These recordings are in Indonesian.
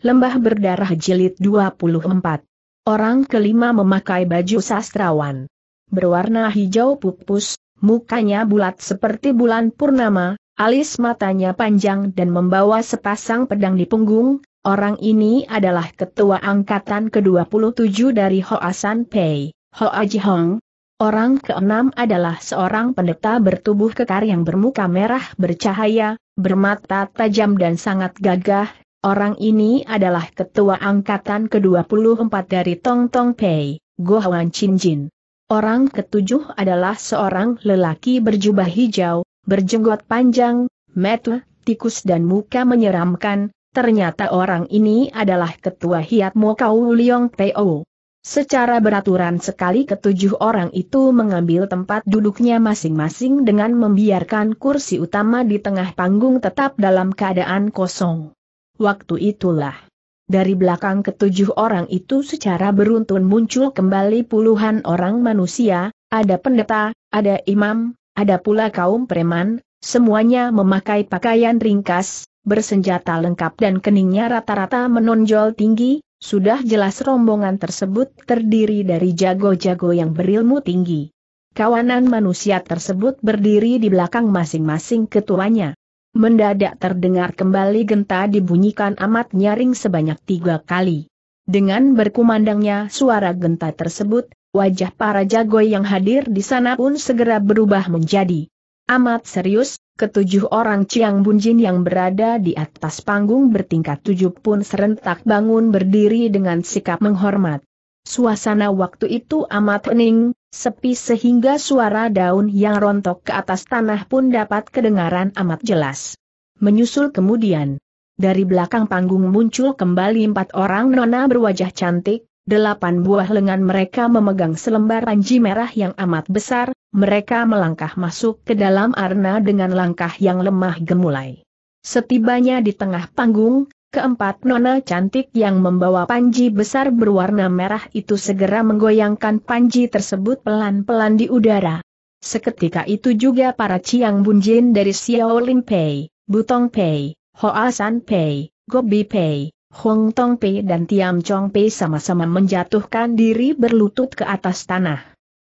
Lembah Berdarah Jilid 24. Orang kelima memakai baju sastrawan. Berwarna hijau pupus, mukanya bulat seperti bulan purnama, alis matanya panjang dan membawa sepasang pedang di punggung, orang ini adalah ketua angkatan ke-27 dari Hoasan Pei, Hoa Jihong, Orang keenam adalah seorang pendeta bertubuh kekar yang bermuka merah bercahaya, bermata tajam dan sangat gagah, Orang ini adalah ketua angkatan ke-24 dari Tong Tong Pei, Gohan Chin Jin. Orang ketujuh adalah seorang lelaki berjubah hijau, berjenggot panjang, metu, tikus dan muka menyeramkan, ternyata orang ini adalah ketua Hiat Mo Kau Liong Teo. Secara beraturan sekali ketujuh orang itu mengambil tempat duduknya masing-masing dengan membiarkan kursi utama di tengah panggung tetap dalam keadaan kosong waktu itulah. Dari belakang ketujuh orang itu secara beruntun muncul kembali puluhan orang manusia, ada pendeta, ada imam, ada pula kaum preman, semuanya memakai pakaian ringkas, bersenjata lengkap dan keningnya rata-rata menonjol tinggi, sudah jelas rombongan tersebut terdiri dari jago-jago yang berilmu tinggi. Kawanan manusia tersebut berdiri di belakang masing-masing ketuanya. Mendadak terdengar kembali genta dibunyikan amat nyaring sebanyak tiga kali. Dengan berkumandangnya suara genta tersebut, wajah para jago yang hadir di sana pun segera berubah menjadi amat serius, ketujuh orang Ciang Bunjin yang berada di atas panggung bertingkat tujuh pun serentak bangun berdiri dengan sikap menghormat. Suasana waktu itu amat hening, sepi sehingga suara daun yang rontok ke atas tanah pun dapat kedengaran amat jelas. Menyusul kemudian, dari belakang panggung muncul kembali empat orang nona berwajah cantik, delapan buah lengan mereka memegang selembar panji merah yang amat besar, mereka melangkah masuk ke dalam arena dengan langkah yang lemah gemulai. Setibanya di tengah panggung, Keempat nona cantik yang membawa panji besar berwarna merah itu segera menggoyangkan panji tersebut pelan-pelan di udara. Seketika itu juga para Ciang Bunjin dari Xiao Lim Pei, Butong Pei, Hoa San Pei, Gobi Pei, Hong Tong Pei dan Tiam Chong Pei sama-sama menjatuhkan diri berlutut ke atas tanah.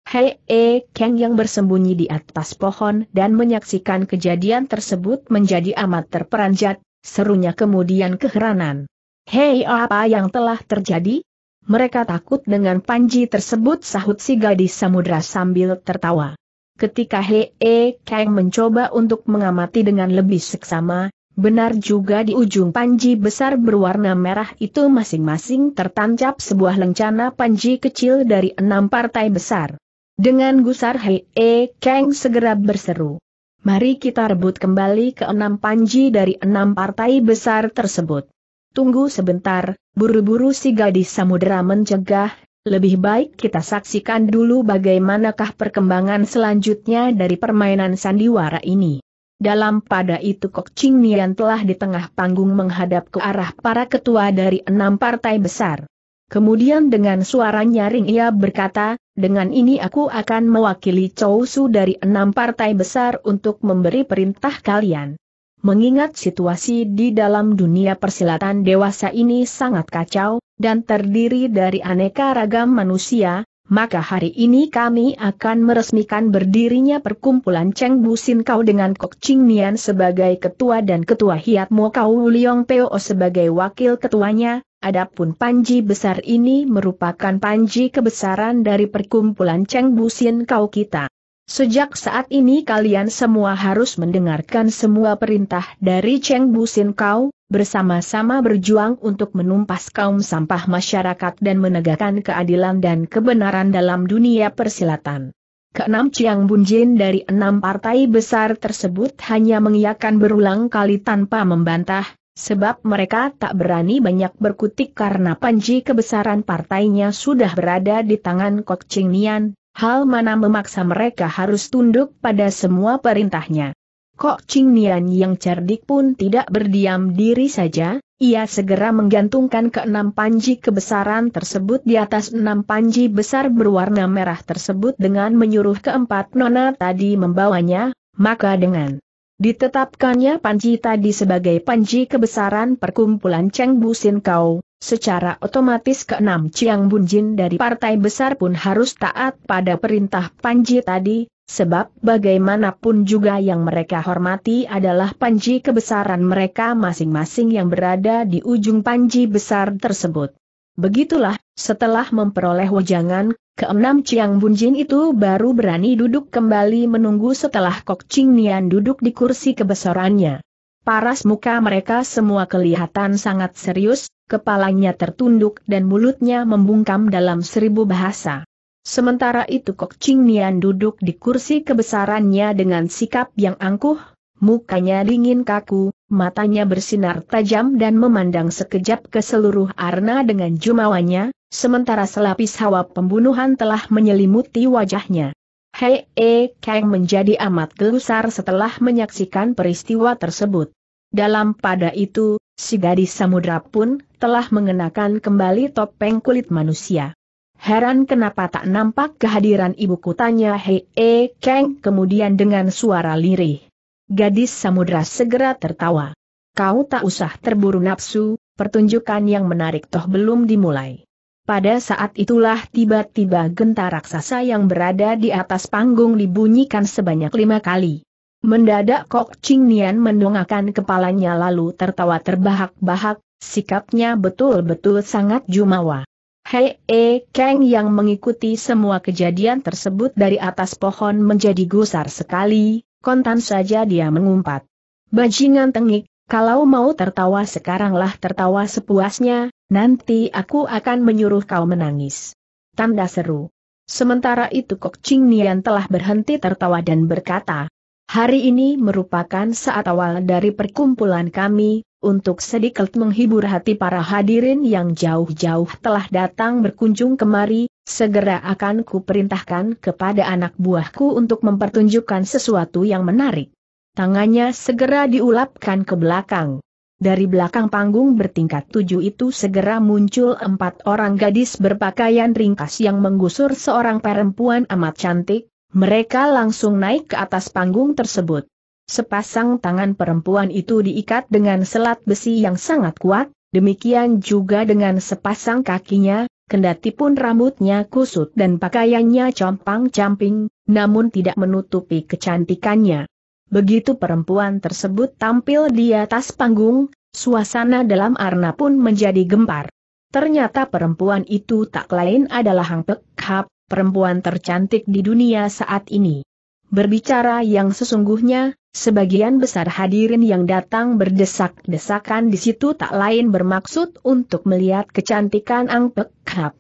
Hei E Kang yang bersembunyi di atas pohon dan menyaksikan kejadian tersebut menjadi amat terperanjat, Serunya kemudian keheranan. Hei apa yang telah terjadi? Mereka takut dengan panji tersebut sahut si gadis samudra sambil tertawa. Ketika Hei -e Kang mencoba untuk mengamati dengan lebih seksama, benar juga di ujung panji besar berwarna merah itu masing-masing tertancap sebuah lencana panji kecil dari enam partai besar. Dengan gusar Hei -e Kang segera berseru. Mari kita rebut kembali ke enam panji dari enam partai besar tersebut. Tunggu sebentar, buru-buru si gadis samudera mencegah, lebih baik kita saksikan dulu bagaimanakah perkembangan selanjutnya dari permainan sandiwara ini. Dalam pada itu Kok Ching Nian telah di tengah panggung menghadap ke arah para ketua dari enam partai besar. Kemudian dengan suara nyaring ia berkata, dengan ini aku akan mewakili Chow dari enam partai besar untuk memberi perintah kalian. Mengingat situasi di dalam dunia persilatan dewasa ini sangat kacau, dan terdiri dari aneka ragam manusia, maka hari ini kami akan meresmikan berdirinya perkumpulan Cheng Bu Kau dengan Kok Ching Nian sebagai ketua dan ketua Hiat Mo Kau Liong Peo sebagai wakil ketuanya, adapun panji besar ini merupakan panji kebesaran dari perkumpulan Cheng Bu Kau kita. Sejak saat ini kalian semua harus mendengarkan semua perintah dari Cheng Bu Kau, bersama-sama berjuang untuk menumpas kaum sampah masyarakat dan menegakkan keadilan dan kebenaran dalam dunia persilatan. Keenam Chiang Bunjin dari enam partai besar tersebut hanya mengiyakan berulang kali tanpa membantah, sebab mereka tak berani banyak berkutik karena panji kebesaran partainya sudah berada di tangan Kok Ching Nian, hal mana memaksa mereka harus tunduk pada semua perintahnya. Kok Ching Nian yang cerdik pun tidak berdiam diri saja, ia segera menggantungkan keenam panji kebesaran tersebut di atas enam panji besar berwarna merah tersebut dengan menyuruh keempat nona tadi membawanya, maka dengan ditetapkannya panji tadi sebagai panji kebesaran perkumpulan Cheng Busin Kau, Secara otomatis keenam Chiang Bunjin dari partai besar pun harus taat pada perintah Panji tadi, sebab bagaimanapun juga yang mereka hormati adalah Panji kebesaran mereka masing-masing yang berada di ujung Panji besar tersebut. Begitulah, setelah memperoleh wajangan, keenam Chiang Bunjin itu baru berani duduk kembali menunggu setelah Kok Ching Nian duduk di kursi kebesarannya. Paras muka mereka semua kelihatan sangat serius, kepalanya tertunduk dan mulutnya membungkam dalam seribu bahasa. Sementara itu Kok Ching Nian duduk di kursi kebesarannya dengan sikap yang angkuh, mukanya dingin kaku, matanya bersinar tajam dan memandang sekejap ke seluruh arna dengan jumawanya, sementara selapis hawa pembunuhan telah menyelimuti wajahnya. Hei E eh, Kang menjadi amat gelusar setelah menyaksikan peristiwa tersebut. Dalam pada itu, si gadis samudra pun telah mengenakan kembali topeng kulit manusia. Heran kenapa tak nampak kehadiran ibu kutanya Hei E eh, Kang kemudian dengan suara lirih. Gadis samudra segera tertawa. Kau tak usah terburu nafsu, pertunjukan yang menarik toh belum dimulai. Pada saat itulah tiba-tiba genta raksasa yang berada di atas panggung dibunyikan sebanyak lima kali. Mendadak Kok Ching Nian mendongakkan kepalanya lalu tertawa terbahak-bahak, sikapnya betul-betul sangat jumawa. Hei E Kang yang mengikuti semua kejadian tersebut dari atas pohon menjadi gusar sekali, kontan saja dia mengumpat. Bajingan tengik, kalau mau tertawa sekaranglah tertawa sepuasnya, Nanti aku akan menyuruh kau menangis. Tanda seru. Sementara itu Kok Ching Nian telah berhenti tertawa dan berkata, Hari ini merupakan saat awal dari perkumpulan kami, untuk sedikit menghibur hati para hadirin yang jauh-jauh telah datang berkunjung kemari, segera akan kuperintahkan kepada anak buahku untuk mempertunjukkan sesuatu yang menarik. Tangannya segera diulapkan ke belakang. Dari belakang panggung bertingkat tujuh itu segera muncul empat orang gadis berpakaian ringkas yang menggusur seorang perempuan amat cantik, mereka langsung naik ke atas panggung tersebut. Sepasang tangan perempuan itu diikat dengan selat besi yang sangat kuat, demikian juga dengan sepasang kakinya, kendati pun rambutnya kusut dan pakaiannya compang-camping, namun tidak menutupi kecantikannya. Begitu perempuan tersebut tampil di atas panggung, suasana dalam arna pun menjadi gempar. Ternyata perempuan itu tak lain adalah Hang Pek Hap, perempuan tercantik di dunia saat ini. Berbicara yang sesungguhnya, sebagian besar hadirin yang datang berdesak-desakan di situ tak lain bermaksud untuk melihat kecantikan Ang Pek Hap.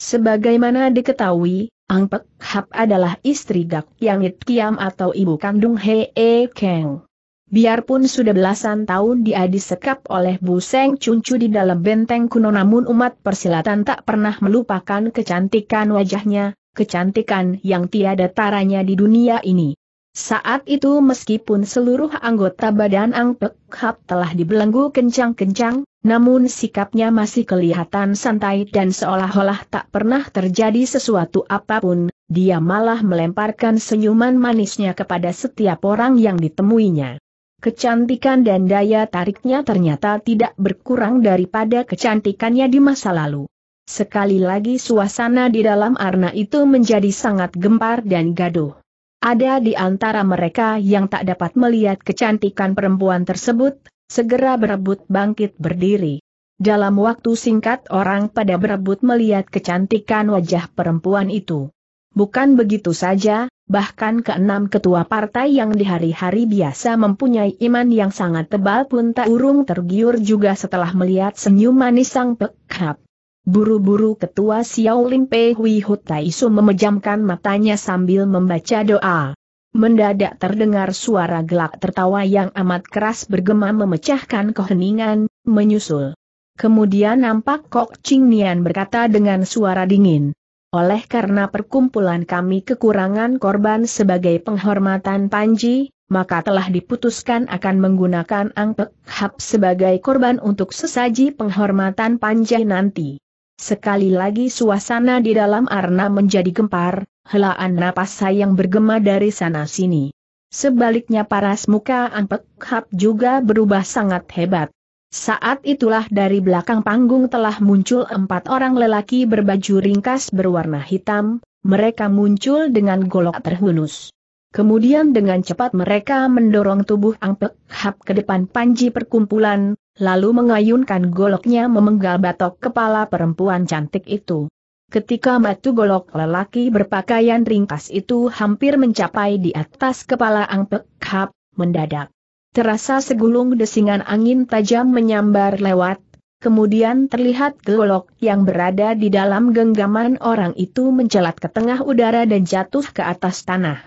Sebagaimana diketahui, Ang Pek Hap adalah istri Gak Yang It Kiam atau ibu kandung Hee Keng. Biarpun sudah belasan tahun dia disekap oleh Bu Seng Cuncu di dalam benteng kuno namun umat persilatan tak pernah melupakan kecantikan wajahnya, kecantikan yang tiada taranya di dunia ini. Saat itu meskipun seluruh anggota badan Ang Pek Hap telah dibelenggu kencang-kencang, namun sikapnya masih kelihatan santai dan seolah-olah tak pernah terjadi sesuatu apapun, dia malah melemparkan senyuman manisnya kepada setiap orang yang ditemuinya. Kecantikan dan daya tariknya ternyata tidak berkurang daripada kecantikannya di masa lalu. Sekali lagi suasana di dalam arna itu menjadi sangat gempar dan gaduh. Ada di antara mereka yang tak dapat melihat kecantikan perempuan tersebut, segera berebut bangkit berdiri. Dalam waktu singkat orang pada berebut melihat kecantikan wajah perempuan itu. Bukan begitu saja, bahkan keenam ketua partai yang di hari-hari biasa mempunyai iman yang sangat tebal pun tak urung tergiur juga setelah melihat senyum manis sang pekhap. Buru-buru ketua Xiao Lim Pei Hui Su memejamkan matanya sambil membaca doa. Mendadak terdengar suara gelak tertawa yang amat keras bergema memecahkan keheningan, menyusul. Kemudian nampak Kok Ching Nian berkata dengan suara dingin. Oleh karena perkumpulan kami kekurangan korban sebagai penghormatan Panji, maka telah diputuskan akan menggunakan Angpek Hap sebagai korban untuk sesaji penghormatan panji nanti. Sekali lagi suasana di dalam arna menjadi gempar, helaan napas sayang bergema dari sana-sini. Sebaliknya paras muka Angpek Hap juga berubah sangat hebat. Saat itulah dari belakang panggung telah muncul empat orang lelaki berbaju ringkas berwarna hitam, mereka muncul dengan golok terhunus. Kemudian dengan cepat mereka mendorong tubuh Angpek Hap ke depan panji perkumpulan, lalu mengayunkan goloknya memenggal batok kepala perempuan cantik itu. Ketika batu golok lelaki berpakaian ringkas itu hampir mencapai di atas kepala Ang Hap, mendadak. Terasa segulung desingan angin tajam menyambar lewat, kemudian terlihat golok yang berada di dalam genggaman orang itu mencelat ke tengah udara dan jatuh ke atas tanah.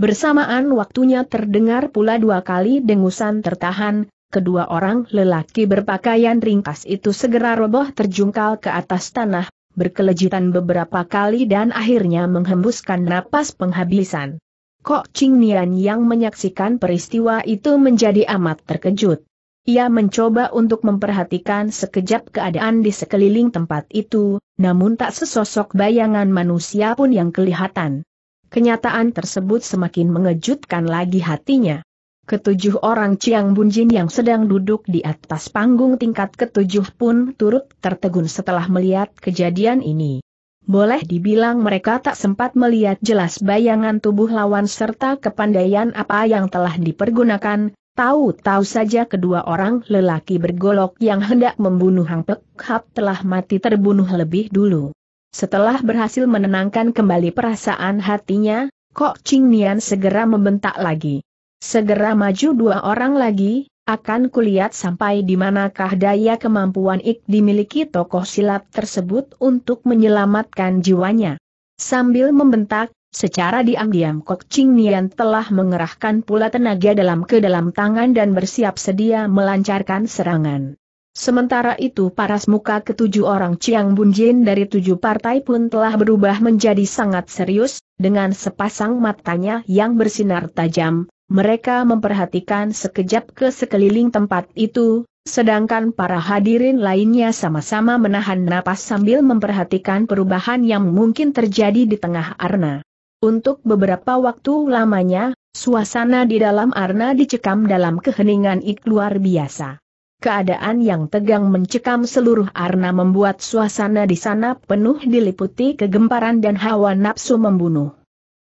Bersamaan waktunya terdengar pula dua kali dengusan tertahan, kedua orang lelaki berpakaian ringkas itu segera roboh terjungkal ke atas tanah, berkelejutan beberapa kali dan akhirnya menghembuskan napas penghabisan. Kok Ching Nian yang menyaksikan peristiwa itu menjadi amat terkejut. Ia mencoba untuk memperhatikan sekejap keadaan di sekeliling tempat itu, namun tak sesosok bayangan manusia pun yang kelihatan. Kenyataan tersebut semakin mengejutkan lagi hatinya. Ketujuh orang Chiang Bunjin yang sedang duduk di atas panggung tingkat ketujuh pun turut tertegun setelah melihat kejadian ini. Boleh dibilang mereka tak sempat melihat jelas bayangan tubuh lawan serta kepandaian apa yang telah dipergunakan, tahu-tahu saja kedua orang lelaki bergolok yang hendak membunuh Hang Pek Hap telah mati terbunuh lebih dulu. Setelah berhasil menenangkan kembali perasaan hatinya, Kok Ching Nian segera membentak lagi. Segera maju dua orang lagi, akan kulihat sampai di manakah daya kemampuan Ik dimiliki tokoh silat tersebut untuk menyelamatkan jiwanya. Sambil membentak, secara diam-diam Kok Ching Nian telah mengerahkan pula tenaga dalam ke dalam tangan dan bersiap sedia melancarkan serangan. Sementara itu paras muka ketujuh orang Chiang Bunjin dari tujuh partai pun telah berubah menjadi sangat serius, dengan sepasang matanya yang bersinar tajam, mereka memperhatikan sekejap ke sekeliling tempat itu, sedangkan para hadirin lainnya sama-sama menahan napas sambil memperhatikan perubahan yang mungkin terjadi di tengah arna. Untuk beberapa waktu lamanya, suasana di dalam arna dicekam dalam keheningan ik luar biasa. Keadaan yang tegang mencekam seluruh arna membuat suasana di sana penuh diliputi kegemparan dan hawa nafsu membunuh.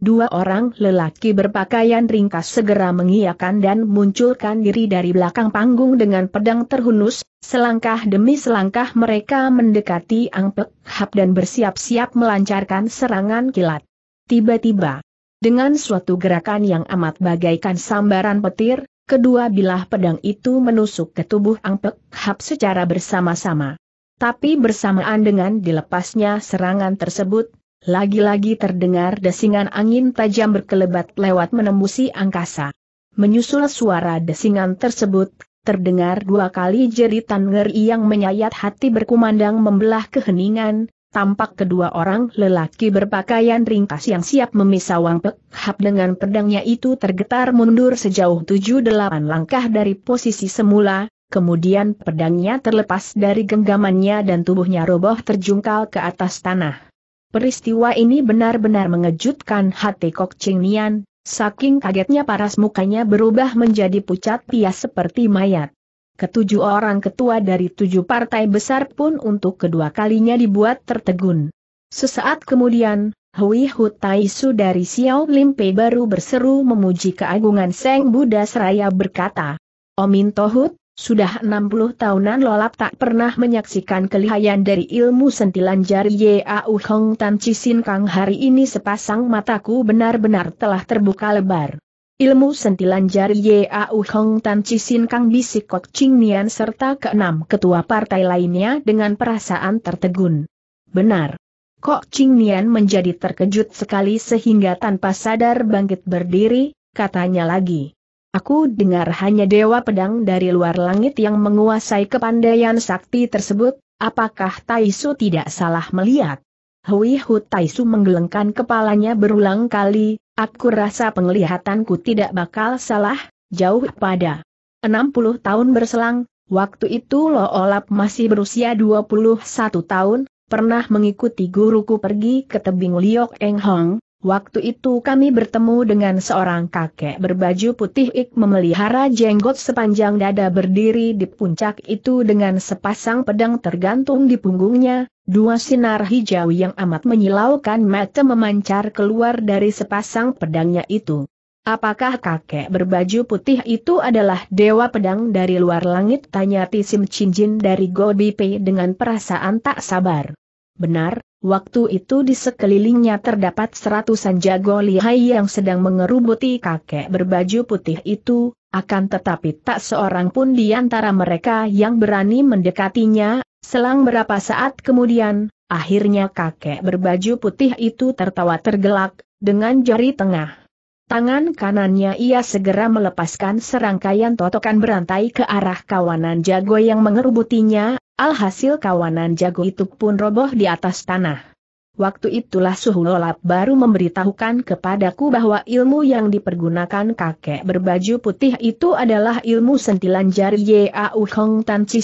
Dua orang lelaki berpakaian ringkas segera mengiakan dan munculkan diri dari belakang panggung dengan pedang terhunus, selangkah demi selangkah mereka mendekati Ang Hap dan bersiap-siap melancarkan serangan kilat. Tiba-tiba, dengan suatu gerakan yang amat bagaikan sambaran petir, kedua bilah pedang itu menusuk ke tubuh Ang Hap secara bersama-sama. Tapi bersamaan dengan dilepasnya serangan tersebut, lagi-lagi terdengar desingan angin tajam berkelebat lewat menembusi angkasa. Menyusul suara desingan tersebut, terdengar dua kali jeritan ngeri yang menyayat hati berkumandang membelah keheningan, tampak kedua orang lelaki berpakaian ringkas yang siap memisah Wang Pekhap dengan pedangnya itu tergetar mundur sejauh tujuh delapan langkah dari posisi semula, kemudian pedangnya terlepas dari genggamannya dan tubuhnya roboh terjungkal ke atas tanah. Peristiwa ini benar-benar mengejutkan hati Kok Ching Nian, saking kagetnya paras mukanya berubah menjadi pucat pias seperti mayat. Ketujuh orang ketua dari tujuh partai besar pun untuk kedua kalinya dibuat tertegun. Sesaat kemudian, Hui Hu Taisu dari Xiao Limpe baru berseru memuji keagungan Seng Buddha Seraya berkata, Omin Tohut, sudah 60 tahunan Lolap tak pernah menyaksikan kelihayan dari ilmu sentilan jari Yau Hong Tan Cisin Kang hari ini sepasang mataku benar-benar telah terbuka lebar. Ilmu sentilan jari Yau Hong Tan Cisin Kang Kok Ching Nian serta keenam ketua partai lainnya dengan perasaan tertegun. Benar. Kok Ching Nian menjadi terkejut sekali sehingga tanpa sadar bangkit berdiri, katanya lagi. Aku dengar hanya dewa pedang dari luar langit yang menguasai kepandaian sakti tersebut, apakah Taisu tidak salah melihat? Hui Hu Taisu menggelengkan kepalanya berulang kali, aku rasa penglihatanku tidak bakal salah, jauh pada 60 tahun berselang, waktu itu Lo Olap masih berusia 21 tahun, pernah mengikuti guruku pergi ke tebing Liok Eng Hong, Waktu itu kami bertemu dengan seorang kakek berbaju putih ik memelihara jenggot sepanjang dada berdiri di puncak itu dengan sepasang pedang tergantung di punggungnya, dua sinar hijau yang amat menyilaukan mata memancar keluar dari sepasang pedangnya itu. Apakah kakek berbaju putih itu adalah dewa pedang dari luar langit? Tanya Tisim Cincin dari Gobipe dengan perasaan tak sabar. Benar, Waktu itu di sekelilingnya terdapat seratusan jago lihai yang sedang mengerubuti kakek berbaju putih itu, akan tetapi tak seorang pun di antara mereka yang berani mendekatinya, selang berapa saat kemudian, akhirnya kakek berbaju putih itu tertawa tergelak, dengan jari tengah. Tangan kanannya ia segera melepaskan serangkaian totokan berantai ke arah kawanan jago yang mengerubutinya, Alhasil kawanan jago itu pun roboh di atas tanah. Waktu itulah Suhu Lolap baru memberitahukan kepadaku bahwa ilmu yang dipergunakan kakek berbaju putih itu adalah ilmu sentilan jari Yau Hong Tan Chi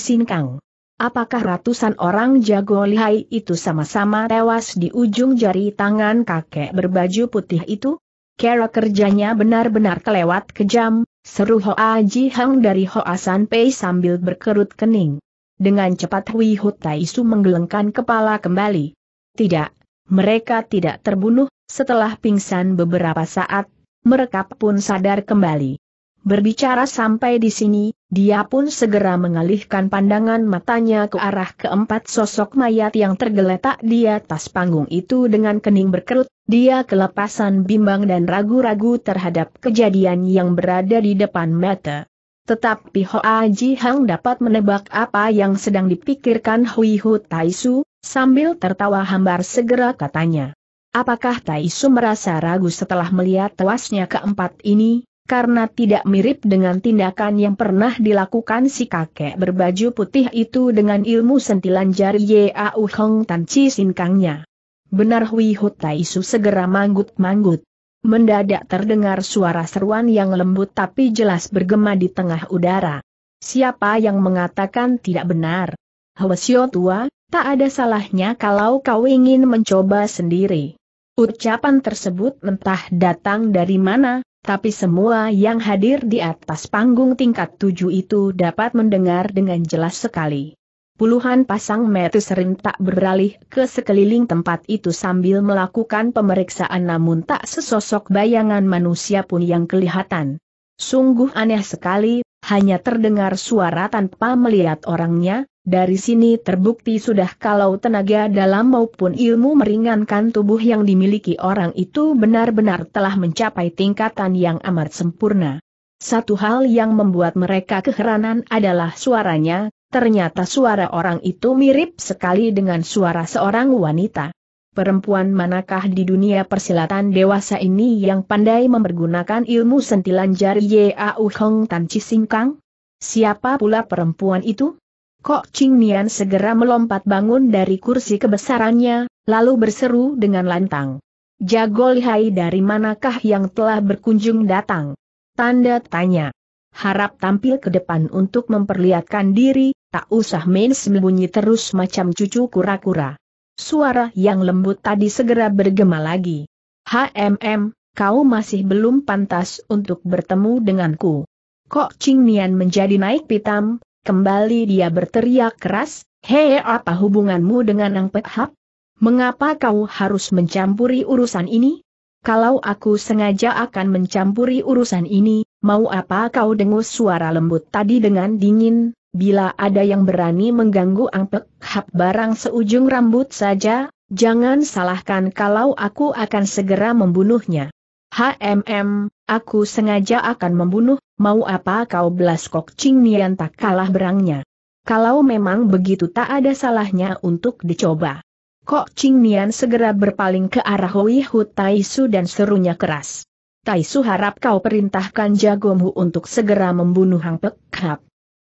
Apakah ratusan orang jago lihai itu sama-sama tewas di ujung jari tangan kakek berbaju putih itu? Kera kerjanya benar-benar kelewat kejam, seru Hoa Ji Hang dari Hoa San Pei sambil berkerut kening. Dengan cepat Hui Hutaisu menggelengkan kepala kembali. Tidak, mereka tidak terbunuh, setelah pingsan beberapa saat, mereka pun sadar kembali. Berbicara sampai di sini, dia pun segera mengalihkan pandangan matanya ke arah keempat sosok mayat yang tergeletak di atas panggung itu dengan kening berkerut, dia kelepasan bimbang dan ragu-ragu terhadap kejadian yang berada di depan mata. Tetapi Hoa Ji Hang dapat menebak apa yang sedang dipikirkan Hui Hu Taisu, sambil tertawa hambar segera katanya. Apakah Taisu merasa ragu setelah melihat tewasnya keempat ini, karena tidak mirip dengan tindakan yang pernah dilakukan si kakek berbaju putih itu dengan ilmu sentilan jari Yau Hong Tan Chi Sin Kangnya. Benar Hui Hu Taisu segera manggut-manggut. Mendadak terdengar suara seruan yang lembut tapi jelas bergema di tengah udara. Siapa yang mengatakan tidak benar? Hwasyo tua, tak ada salahnya kalau kau ingin mencoba sendiri. Ucapan tersebut entah datang dari mana, tapi semua yang hadir di atas panggung tingkat tujuh itu dapat mendengar dengan jelas sekali. Puluhan pasang mata serentak beralih ke sekeliling tempat itu sambil melakukan pemeriksaan namun tak sesosok bayangan manusia pun yang kelihatan. Sungguh aneh sekali, hanya terdengar suara tanpa melihat orangnya, dari sini terbukti sudah kalau tenaga dalam maupun ilmu meringankan tubuh yang dimiliki orang itu benar-benar telah mencapai tingkatan yang amat sempurna. Satu hal yang membuat mereka keheranan adalah suaranya, Ternyata suara orang itu mirip sekali dengan suara seorang wanita. Perempuan manakah di dunia persilatan dewasa ini yang pandai mempergunakan ilmu sentilan jari Yau Hong Tan Chi Siapa pula perempuan itu? Kok Ching Nian segera melompat bangun dari kursi kebesarannya, lalu berseru dengan lantang. Jago lihai dari manakah yang telah berkunjung datang? Tanda tanya. Harap tampil ke depan untuk memperlihatkan diri, tak usah main sembunyi terus macam cucu kura-kura. Suara yang lembut tadi segera bergema lagi. HMM, kau masih belum pantas untuk bertemu denganku. Kok Ching Nian menjadi naik pitam, kembali dia berteriak keras, Hei apa hubunganmu dengan Ang Pehap? Mengapa kau harus mencampuri urusan ini? Kalau aku sengaja akan mencampuri urusan ini, Mau apa kau dengus suara lembut tadi dengan dingin, bila ada yang berani mengganggu angpek hap barang seujung rambut saja, jangan salahkan kalau aku akan segera membunuhnya. HMM, aku sengaja akan membunuh, mau apa kau belas kok Ching Nian tak kalah berangnya. Kalau memang begitu tak ada salahnya untuk dicoba. Kok Ching Nian segera berpaling ke arah Hui Hu Tai Su dan serunya keras. Tai Su harap kau perintahkan jagomu untuk segera membunuh Hang Pek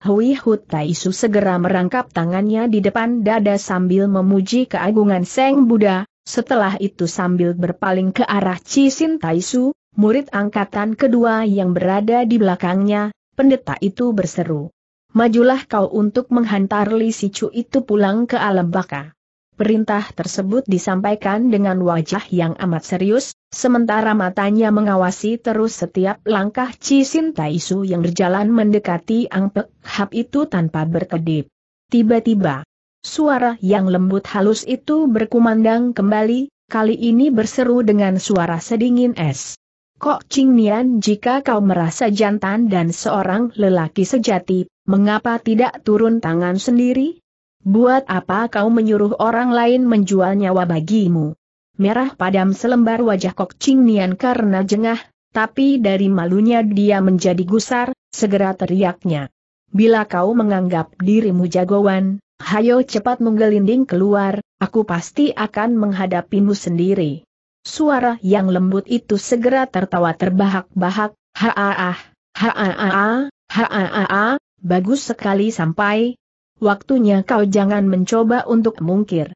Hui Hut Su segera merangkap tangannya di depan dada sambil memuji keagungan Seng Buddha, setelah itu sambil berpaling ke arah Cisin Tai Su, murid angkatan kedua yang berada di belakangnya, pendeta itu berseru. Majulah kau untuk menghantar Li Sicu itu pulang ke alam baka. Perintah tersebut disampaikan dengan wajah yang amat serius, Sementara matanya mengawasi terus setiap langkah Cisin Taisu yang berjalan mendekati Ang Pek Hap itu tanpa berkedip. Tiba-tiba, suara yang lembut halus itu berkumandang kembali, kali ini berseru dengan suara sedingin es. Kok Ching Nian jika kau merasa jantan dan seorang lelaki sejati, mengapa tidak turun tangan sendiri? Buat apa kau menyuruh orang lain menjual nyawa bagimu? merah padam selembar wajah Kok Ching Nian karena jengah, tapi dari malunya dia menjadi gusar, segera teriaknya. Bila kau menganggap dirimu jagoan, hayo cepat menggelinding keluar, aku pasti akan menghadapimu sendiri. Suara yang lembut itu segera tertawa terbahak-bahak, haaah, haaah, haaah, bagus sekali sampai. Waktunya kau jangan mencoba untuk mungkir.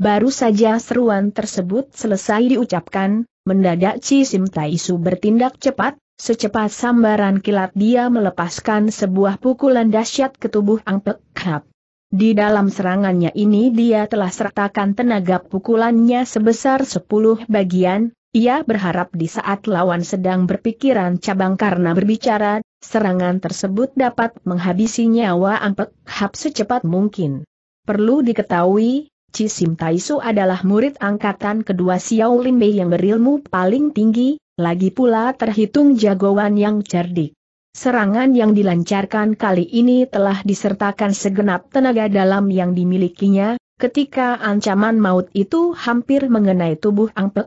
Baru saja seruan tersebut selesai diucapkan, mendadak Ci Sim Taisu bertindak cepat, secepat sambaran kilat dia melepaskan sebuah pukulan dahsyat ke tubuh Ang Pek Hap. Di dalam serangannya ini dia telah sertakan tenaga pukulannya sebesar 10 bagian, ia berharap di saat lawan sedang berpikiran cabang karena berbicara, serangan tersebut dapat menghabisi nyawa Angpek Hap secepat mungkin. Perlu diketahui, Cisim Taisu adalah murid angkatan kedua Xiao Bei yang berilmu paling tinggi, lagi pula terhitung jagoan yang cerdik. Serangan yang dilancarkan kali ini telah disertakan segenap tenaga dalam yang dimilikinya, ketika ancaman maut itu hampir mengenai tubuh Ang Pek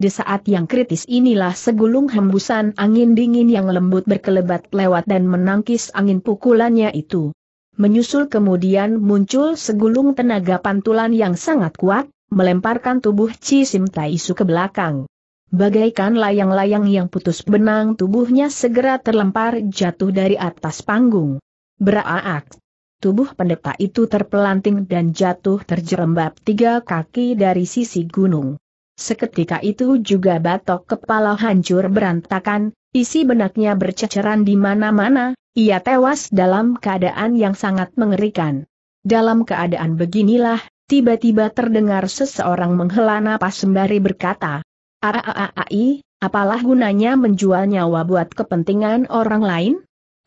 Di saat yang kritis inilah segulung hembusan angin dingin yang lembut berkelebat lewat dan menangkis angin pukulannya itu. Menyusul kemudian muncul segulung tenaga pantulan yang sangat kuat, melemparkan tubuh Chi Sim Taisu ke belakang. Bagaikan layang-layang yang putus benang tubuhnya segera terlempar jatuh dari atas panggung. Beraak. Tubuh pendeta itu terpelanting dan jatuh terjerembab tiga kaki dari sisi gunung. Seketika itu juga batok kepala hancur berantakan, isi benaknya berceceran di mana-mana, ia tewas dalam keadaan yang sangat mengerikan. Dalam keadaan beginilah, tiba-tiba terdengar seseorang menghela napas sembari berkata, Aaai, apalah gunanya menjual nyawa buat kepentingan orang lain?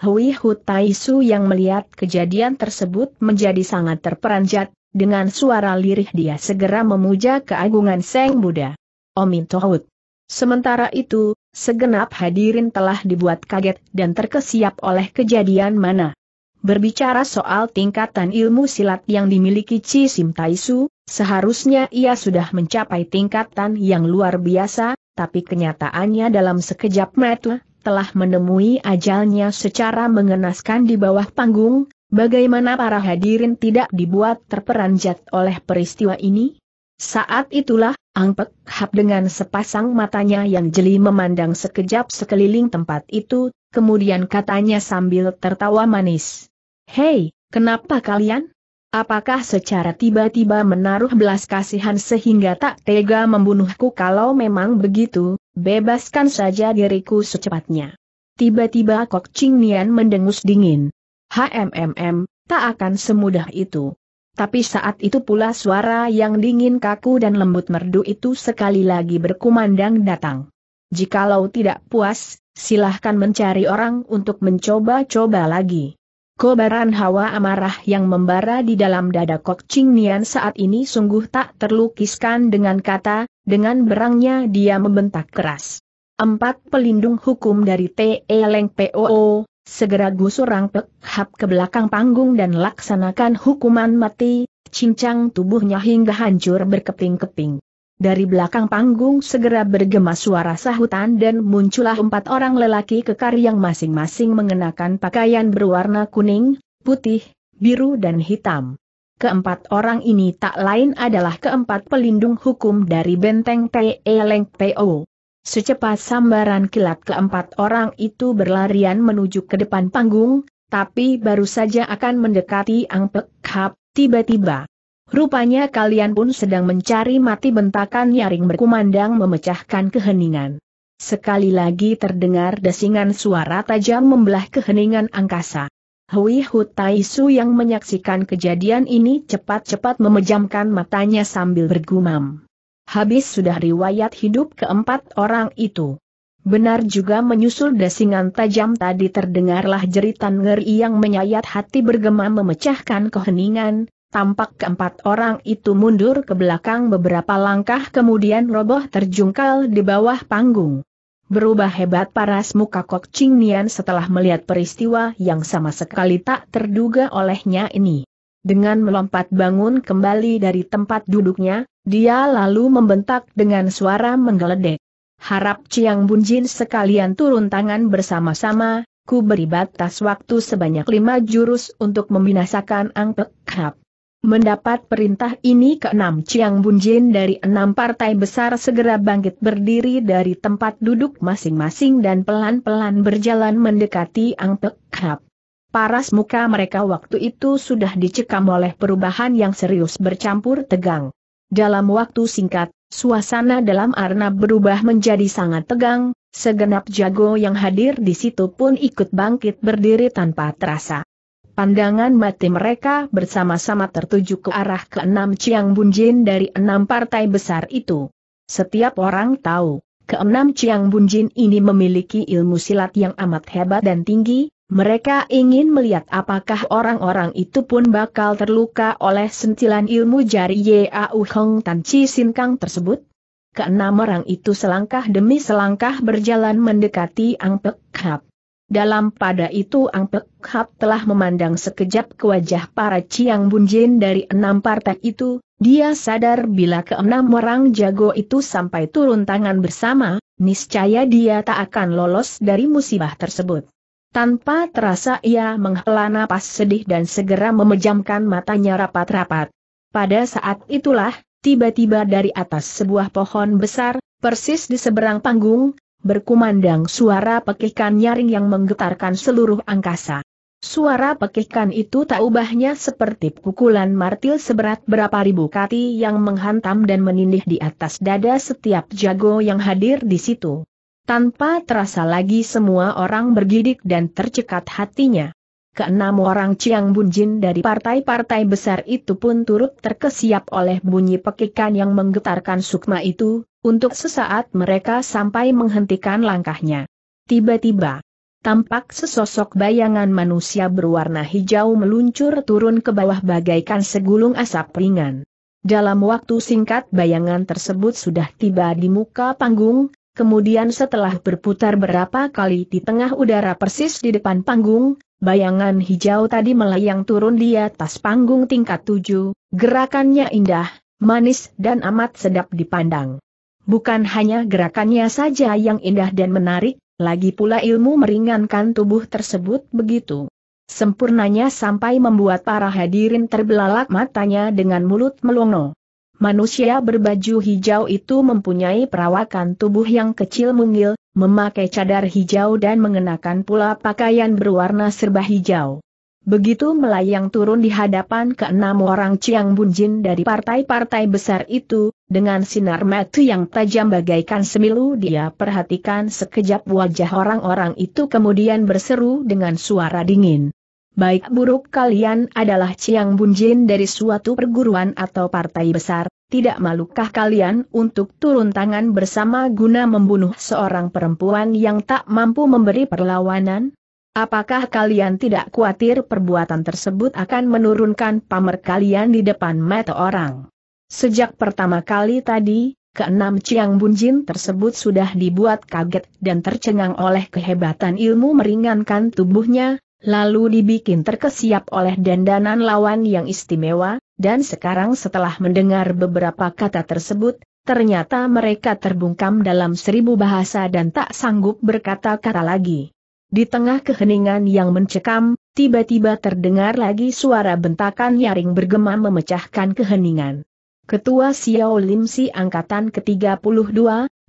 Hui Hu Taisu yang melihat kejadian tersebut menjadi sangat terperanjat, dengan suara lirih dia segera memuja keagungan Seng Buddha. Omin Tohut. Sementara itu, segenap hadirin telah dibuat kaget dan terkesiap oleh kejadian mana. Berbicara soal tingkatan ilmu silat yang dimiliki Chi Sim Taisu, seharusnya ia sudah mencapai tingkatan yang luar biasa, tapi kenyataannya dalam sekejap mata telah menemui ajalnya secara mengenaskan di bawah panggung, bagaimana para hadirin tidak dibuat terperanjat oleh peristiwa ini? Saat itulah, Angpek Hap dengan sepasang matanya yang jeli memandang sekejap sekeliling tempat itu, kemudian katanya sambil tertawa manis. Hei, kenapa kalian? Apakah secara tiba-tiba menaruh belas kasihan sehingga tak tega membunuhku kalau memang begitu, bebaskan saja diriku secepatnya. Tiba-tiba Kok Ching Nian mendengus dingin. HMMM, tak akan semudah itu. Tapi saat itu pula suara yang dingin kaku dan lembut merdu itu sekali lagi berkumandang datang. Jikalau tidak puas, silahkan mencari orang untuk mencoba-coba lagi. Kobaran hawa amarah yang membara di dalam dada Kok Ching Nian saat ini sungguh tak terlukiskan dengan kata, dengan berangnya dia membentak keras. Empat pelindung hukum dari T.E. Leng POO, Segera gusur rangpek hap ke belakang panggung dan laksanakan hukuman mati, cincang tubuhnya hingga hancur berkeping-keping. Dari belakang panggung segera bergema suara sahutan dan muncullah empat orang lelaki kekar yang masing-masing mengenakan pakaian berwarna kuning, putih, biru dan hitam. Keempat orang ini tak lain adalah keempat pelindung hukum dari benteng T.E. Leng P.O. Secepat sambaran kilat keempat orang itu berlarian menuju ke depan panggung, tapi baru saja akan mendekati Ang Pek Hap, tiba-tiba. Rupanya kalian pun sedang mencari mati bentakan nyaring berkumandang memecahkan keheningan. Sekali lagi terdengar desingan suara tajam membelah keheningan angkasa. Hui Tai Su yang menyaksikan kejadian ini cepat-cepat memejamkan matanya sambil bergumam habis sudah riwayat hidup keempat orang itu. Benar juga menyusul desingan tajam tadi terdengarlah jeritan ngeri yang menyayat hati bergema memecahkan keheningan, tampak keempat orang itu mundur ke belakang beberapa langkah kemudian roboh terjungkal di bawah panggung. Berubah hebat paras muka Kok Ching Nian setelah melihat peristiwa yang sama sekali tak terduga olehnya ini. Dengan melompat bangun kembali dari tempat duduknya, dia lalu membentak dengan suara menggeledek. Harap Chiang Bunjin sekalian turun tangan bersama-sama, ku beri batas waktu sebanyak lima jurus untuk membinasakan Ang Pek Mendapat perintah ini keenam Chiang Bunjin dari enam partai besar segera bangkit berdiri dari tempat duduk masing-masing dan pelan-pelan berjalan mendekati Ang Pek Paras muka mereka waktu itu sudah dicekam oleh perubahan yang serius bercampur tegang. Dalam waktu singkat, suasana dalam arena berubah menjadi sangat tegang, segenap jago yang hadir di situ pun ikut bangkit berdiri tanpa terasa. Pandangan mati mereka bersama-sama tertuju ke arah keenam Ciang Bunjin dari enam partai besar itu. Setiap orang tahu, keenam Ciang Bunjin ini memiliki ilmu silat yang amat hebat dan tinggi, mereka ingin melihat apakah orang-orang itu pun bakal terluka oleh sentilan ilmu jari Yau Hong Tan Chi Sin Kang tersebut. Keenam orang itu selangkah demi selangkah berjalan mendekati Ang Pek Hap. Dalam pada itu Ang Pek Hap telah memandang sekejap ke wajah para Ciang Jin dari enam partai itu, dia sadar bila keenam orang jago itu sampai turun tangan bersama, niscaya dia tak akan lolos dari musibah tersebut. Tanpa terasa ia menghela napas sedih dan segera memejamkan matanya rapat-rapat. Pada saat itulah, tiba-tiba dari atas sebuah pohon besar, persis di seberang panggung, berkumandang suara pekikan nyaring yang menggetarkan seluruh angkasa. Suara pekikan itu tak ubahnya seperti pukulan martil seberat berapa ribu kati yang menghantam dan menindih di atas dada setiap jago yang hadir di situ. Tanpa terasa lagi semua orang bergidik dan tercekat hatinya. Keenam orang Chiang Bunjin dari partai-partai besar itu pun turut terkesiap oleh bunyi pekikan yang menggetarkan sukma itu, untuk sesaat mereka sampai menghentikan langkahnya. Tiba-tiba, tampak sesosok bayangan manusia berwarna hijau meluncur turun ke bawah bagaikan segulung asap ringan. Dalam waktu singkat bayangan tersebut sudah tiba di muka panggung, kemudian setelah berputar berapa kali di tengah udara persis di depan panggung, bayangan hijau tadi melayang turun di atas panggung tingkat tujuh, gerakannya indah, manis dan amat sedap dipandang. Bukan hanya gerakannya saja yang indah dan menarik, lagi pula ilmu meringankan tubuh tersebut begitu sempurnanya sampai membuat para hadirin terbelalak matanya dengan mulut melongo. Manusia berbaju hijau itu mempunyai perawakan tubuh yang kecil mungil, memakai cadar hijau dan mengenakan pula pakaian berwarna serba hijau. Begitu melayang turun di hadapan keenam orang Chiang Bunjin dari partai-partai besar itu, dengan sinar mata yang tajam bagaikan semilu dia perhatikan sekejap wajah orang-orang itu kemudian berseru dengan suara dingin baik buruk kalian adalah Ciang Bunjin dari suatu perguruan atau partai besar, tidak malukah kalian untuk turun tangan bersama guna membunuh seorang perempuan yang tak mampu memberi perlawanan? Apakah kalian tidak khawatir perbuatan tersebut akan menurunkan pamer kalian di depan mata orang? Sejak pertama kali tadi, keenam Ciang Bunjin tersebut sudah dibuat kaget dan tercengang oleh kehebatan ilmu meringankan tubuhnya, lalu dibikin terkesiap oleh dandanan lawan yang istimewa, dan sekarang setelah mendengar beberapa kata tersebut, ternyata mereka terbungkam dalam seribu bahasa dan tak sanggup berkata-kata lagi. Di tengah keheningan yang mencekam, tiba-tiba terdengar lagi suara bentakan nyaring bergema memecahkan keheningan. Ketua Xiao Lim Si Angkatan ke-32,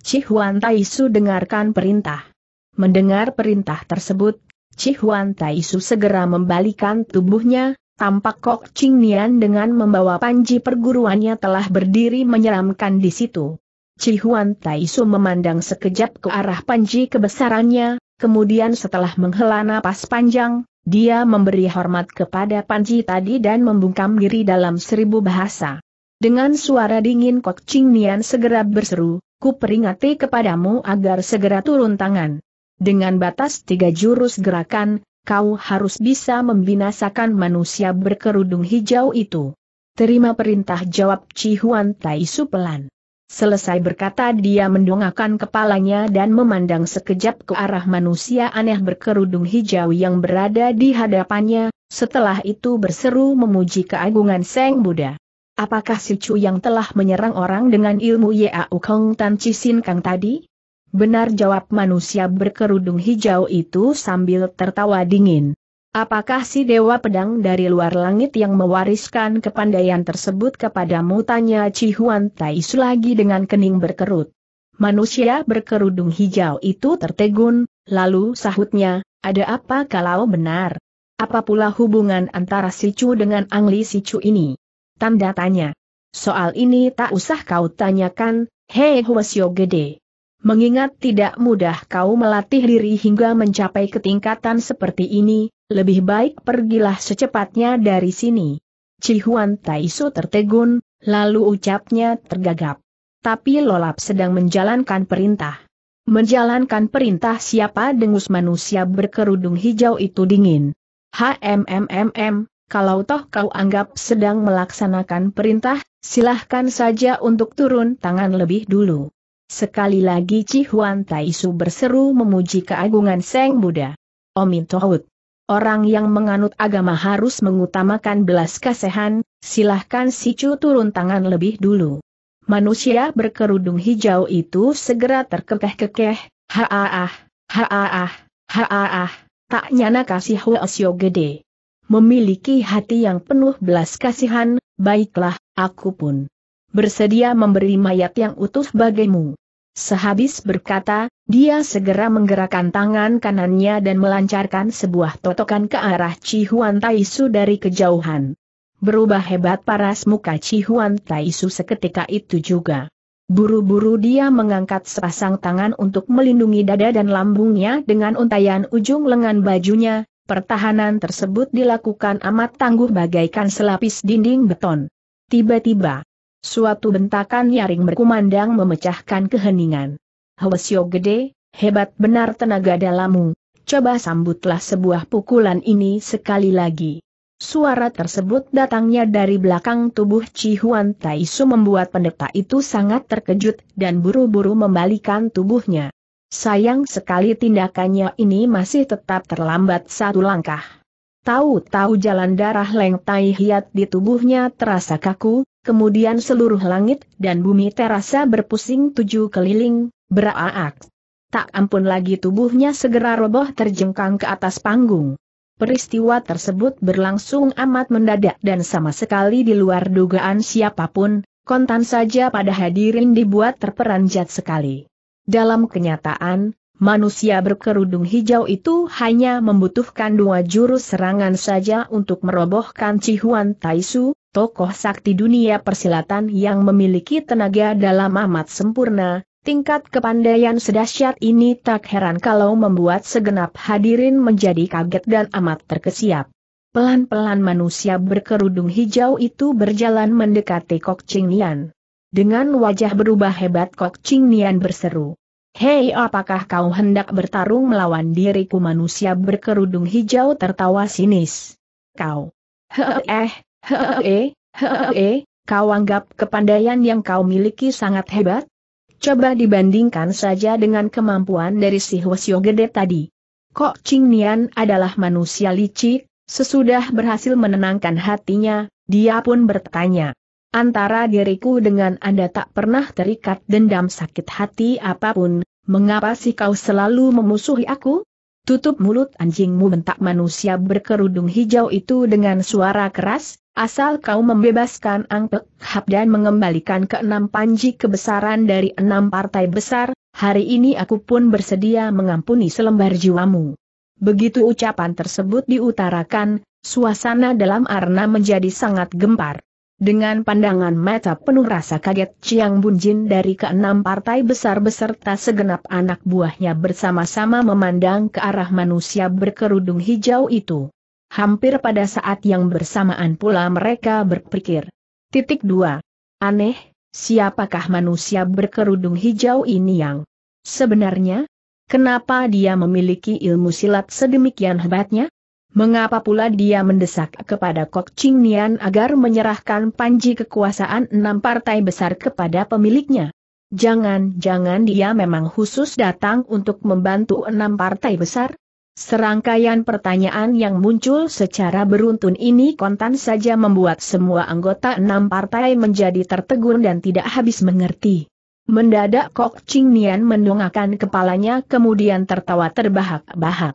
Chi Huan Taisu dengarkan perintah. Mendengar perintah tersebut, Cihuan Taisu segera membalikan tubuhnya, tampak Kok Ching Nian dengan membawa panji perguruannya telah berdiri menyeramkan di situ. Cihuan Taisu memandang sekejap ke arah panji kebesarannya, kemudian setelah menghela napas panjang, dia memberi hormat kepada Panji tadi dan membungkam diri dalam seribu bahasa. Dengan suara dingin Kok Ching Nian segera berseru, ku peringati kepadamu agar segera turun tangan. Dengan batas tiga jurus gerakan, kau harus bisa membinasakan manusia berkerudung hijau itu. Terima perintah jawab Cihuan Tai Su pelan. Selesai berkata dia mendongakkan kepalanya dan memandang sekejap ke arah manusia aneh berkerudung hijau yang berada di hadapannya, setelah itu berseru memuji keagungan Seng Buddha. Apakah si Chu yang telah menyerang orang dengan ilmu Yau Kong Tan Sin Kang tadi? Benar jawab manusia berkerudung hijau itu sambil tertawa dingin. Apakah si dewa pedang dari luar langit yang mewariskan kepandaian tersebut kepadamu? Tanya Cihuan Taisu lagi dengan kening berkerut. Manusia berkerudung hijau itu tertegun, lalu sahutnya, ada apa kalau benar? Apa pula hubungan antara si Chu dengan Angli si Chu ini? Tanda tanya. Soal ini tak usah kau tanyakan, hei Huasyo Gede. Mengingat tidak mudah kau melatih diri hingga mencapai ketingkatan seperti ini, lebih baik pergilah secepatnya dari sini. Cihuan Taisu tertegun, lalu ucapnya tergagap. Tapi Lolap sedang menjalankan perintah. Menjalankan perintah siapa dengus manusia berkerudung hijau itu dingin. HMMMM, kalau toh kau anggap sedang melaksanakan perintah, silahkan saja untuk turun tangan lebih dulu. Sekali lagi Cihuan Huan Taisu berseru memuji keagungan Seng Buddha. Omin Tohut. Orang yang menganut agama harus mengutamakan belas kasihan, silahkan Sicu turun tangan lebih dulu. Manusia berkerudung hijau itu segera terkekeh-kekeh, haaah, haaah, haaah, tak nyana kasih Huasyo gede. Memiliki hati yang penuh belas kasihan, baiklah, aku pun bersedia memberi mayat yang utuh bagimu. Sehabis berkata, dia segera menggerakkan tangan kanannya dan melancarkan sebuah totokan ke arah Cihuan Taisu dari kejauhan. Berubah hebat paras muka Cihuan Taisu seketika itu juga. Buru-buru dia mengangkat sepasang tangan untuk melindungi dada dan lambungnya dengan untayan ujung lengan bajunya, pertahanan tersebut dilakukan amat tangguh bagaikan selapis dinding beton. Tiba-tiba, Suatu bentakan nyaring berkumandang memecahkan keheningan. Hwasyo gede, hebat benar tenaga dalammu, coba sambutlah sebuah pukulan ini sekali lagi. Suara tersebut datangnya dari belakang tubuh Chi Huan Taisu membuat pendeta itu sangat terkejut dan buru-buru membalikan tubuhnya. Sayang sekali tindakannya ini masih tetap terlambat satu langkah. Tahu-tahu jalan darah Leng Tai Hiat di tubuhnya terasa kaku, kemudian seluruh langit dan bumi terasa berpusing tujuh keliling, beraak. Tak ampun lagi tubuhnya segera roboh terjengkang ke atas panggung. Peristiwa tersebut berlangsung amat mendadak dan sama sekali di luar dugaan siapapun, kontan saja pada hadirin dibuat terperanjat sekali. Dalam kenyataan, manusia berkerudung hijau itu hanya membutuhkan dua jurus serangan saja untuk merobohkan Cihuan Taisu, tokoh sakti dunia persilatan yang memiliki tenaga dalam amat sempurna, tingkat kepandaian sedahsyat ini tak heran kalau membuat segenap hadirin menjadi kaget dan amat terkesiap. Pelan-pelan manusia berkerudung hijau itu berjalan mendekati Kok Ching Nian. Dengan wajah berubah hebat Kok Ching Nian berseru. Hei apakah kau hendak bertarung melawan diriku manusia berkerudung hijau tertawa sinis? Kau. eh, eh, eh, kau anggap kepandaian yang kau miliki sangat hebat? Coba dibandingkan saja dengan kemampuan dari si Hwasyo Gede tadi. Kok Ching Nian adalah manusia licik, sesudah berhasil menenangkan hatinya, dia pun bertanya. Antara diriku dengan Anda tak pernah terikat dendam sakit hati apapun, mengapa sih kau selalu memusuhi aku? Tutup mulut anjingmu bentak manusia berkerudung hijau itu dengan suara keras, asal kau membebaskan Angpek Hap dan mengembalikan keenam panji kebesaran dari enam partai besar, hari ini aku pun bersedia mengampuni selembar jiwamu. Begitu ucapan tersebut diutarakan, suasana dalam arena menjadi sangat gempar. Dengan pandangan mata penuh rasa kaget Chiang Bunjin dari keenam partai besar beserta segenap anak buahnya bersama-sama memandang ke arah manusia berkerudung hijau itu. Hampir pada saat yang bersamaan pula mereka berpikir. Titik 2. Aneh, siapakah manusia berkerudung hijau ini yang sebenarnya? Kenapa dia memiliki ilmu silat sedemikian hebatnya? Mengapa pula dia mendesak kepada Kok Ching Nian agar menyerahkan panji kekuasaan enam partai besar kepada pemiliknya? Jangan-jangan dia memang khusus datang untuk membantu enam partai besar? Serangkaian pertanyaan yang muncul secara beruntun ini kontan saja membuat semua anggota enam partai menjadi tertegun dan tidak habis mengerti. Mendadak Kok Ching Nian mendongakkan kepalanya kemudian tertawa terbahak-bahak.